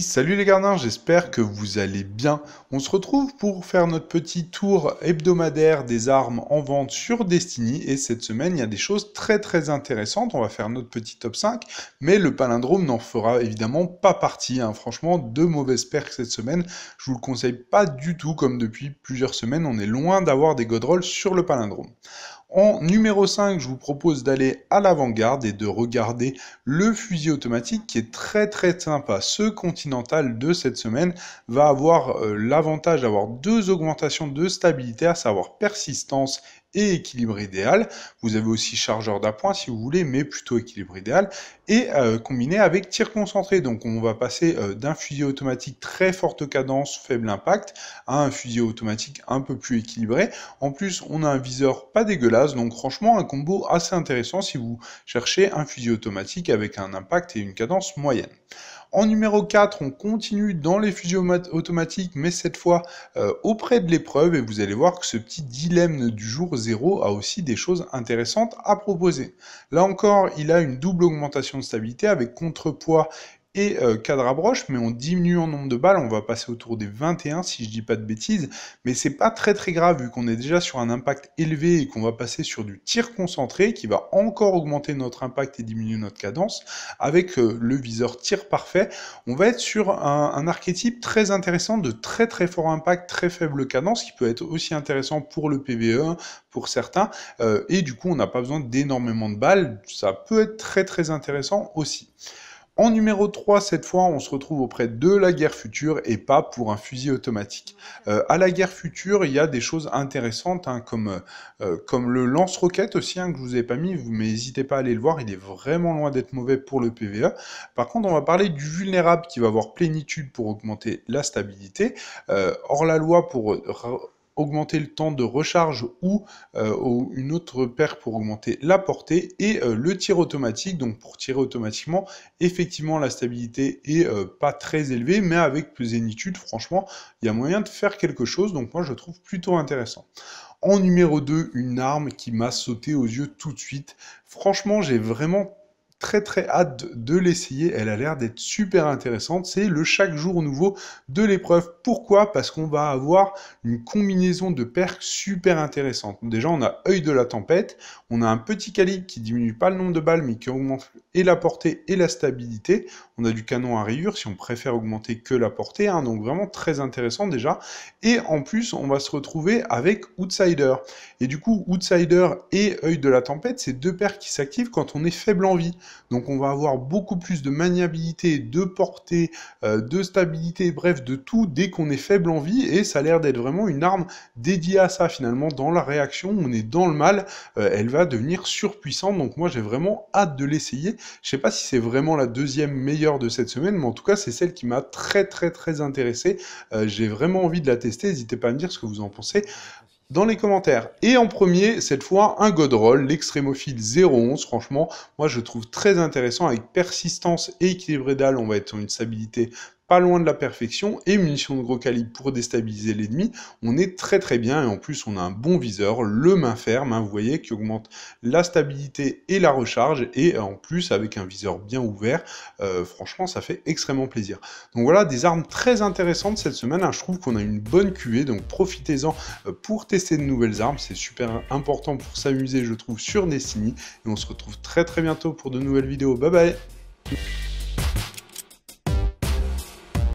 salut les gardiens, j'espère que vous allez bien. On se retrouve pour faire notre petit tour hebdomadaire des armes en vente sur Destiny et cette semaine il y a des choses très très intéressantes. On va faire notre petit top 5, mais le palindrome n'en fera évidemment pas partie. Hein. Franchement, de mauvaises perks cette semaine, je vous le conseille pas du tout comme depuis plusieurs semaines, on est loin d'avoir des godrolls sur le palindrome. En numéro 5, je vous propose d'aller à l'avant-garde et de regarder le fusil automatique qui est très très sympa. Ce Continental de cette semaine va avoir euh, l'avantage d'avoir deux augmentations de stabilité, à savoir persistance et équilibre idéal. Vous avez aussi chargeur d'appoint si vous voulez, mais plutôt équilibre idéal. Et euh, combiné avec tir concentré. Donc on va passer euh, d'un fusil automatique très forte cadence, faible impact, à un fusil automatique un peu plus équilibré. En plus, on a un viseur pas dégueulasse, donc franchement un combo assez intéressant si vous cherchez un fusil automatique avec un impact et une cadence moyenne. En numéro 4, on continue dans les fusions automatiques, mais cette fois euh, auprès de l'épreuve, et vous allez voir que ce petit dilemme du jour 0 a aussi des choses intéressantes à proposer. Là encore, il a une double augmentation de stabilité avec contrepoids et euh, cadre à broche, mais on diminue en nombre de balles, on va passer autour des 21 si je dis pas de bêtises, mais c'est pas très très grave vu qu'on est déjà sur un impact élevé et qu'on va passer sur du tir concentré qui va encore augmenter notre impact et diminuer notre cadence. Avec euh, le viseur tir parfait, on va être sur un, archétype très intéressant de très très fort impact, très faible cadence qui peut être aussi intéressant pour le PVE, pour certains, euh, et du coup on n'a pas besoin d'énormément de balles, ça peut être très très intéressant aussi. En numéro 3, cette fois, on se retrouve auprès de la guerre future et pas pour un fusil automatique. Euh, à la guerre future, il y a des choses intéressantes, hein, comme, euh, euh, comme le lance-roquette aussi, hein, que je vous ai pas mis, mais n'hésitez pas à aller le voir, il est vraiment loin d'être mauvais pour le PVE. Par contre, on va parler du vulnérable qui va avoir plénitude pour augmenter la stabilité, euh, hors la loi pour augmenter le temps de recharge ou, euh, une autre paire pour augmenter la portée et euh, le tir automatique donc pour tirer automatiquement effectivement la stabilité est euh, pas très élevée mais avec plus d'énitude, franchement il y a moyen de faire quelque chose donc moi je trouve plutôt intéressant en numéro 2, une arme qui m'a sauté aux yeux tout de suite. Franchement, j'ai vraiment très très hâte de l'essayer, elle a l'air d'être super intéressante, c'est le chaque jour nouveau de l'épreuve. Pourquoi Parce qu'on va avoir une combinaison de perks super intéressante. Déjà on a œil de la tempête, on a un petit calibre qui diminue pas le nombre de balles mais qui augmente et la portée et la stabilité. On a du canon à rayures si on préfère augmenter que la portée, hein. donc vraiment très intéressant déjà. Et en plus on va se retrouver avec Outsider. Et du coup Outsider et œil de la tempête, c'est deux paires qui s'activent quand on est faible en vie. Donc on va avoir beaucoup plus de maniabilité, de portée, euh, de stabilité, bref, de tout dès qu'on est faible en vie. Et ça a l'air d'être vraiment une arme dédiée à ça finalement. Dans la réaction, on est dans le mal, euh, elle va devenir surpuissante. Donc moi j'ai vraiment hâte de l'essayer. Je sais pas si c'est vraiment la deuxième meilleure de cette semaine, mais en tout cas c'est celle qui m'a très très très intéressé. Euh, j'ai vraiment envie de la tester. N'hésitez pas à me dire ce que vous en pensez dans les commentaires. Et en premier, cette fois, un Godroll, l'extrémophile 011. Franchement, moi, je trouve très intéressant avec persistance et équilibré dalle. On va être sur une stabilité pas loin de la perfection et munitions de gros calibre pour déstabiliser l'ennemi, on est très très bien et en plus on a un bon viseur, le main ferme, hein, vous voyez, qui augmente la stabilité et la recharge et euh, en plus avec un viseur bien ouvert, euh, franchement ça fait extrêmement plaisir. Donc voilà des armes très intéressantes cette semaine, hein. je trouve qu'on a une bonne QV donc profitez-en euh, pour tester de nouvelles armes, c'est super important pour s'amuser je trouve sur Destiny et on se retrouve très très bientôt pour de nouvelles vidéos, bye bye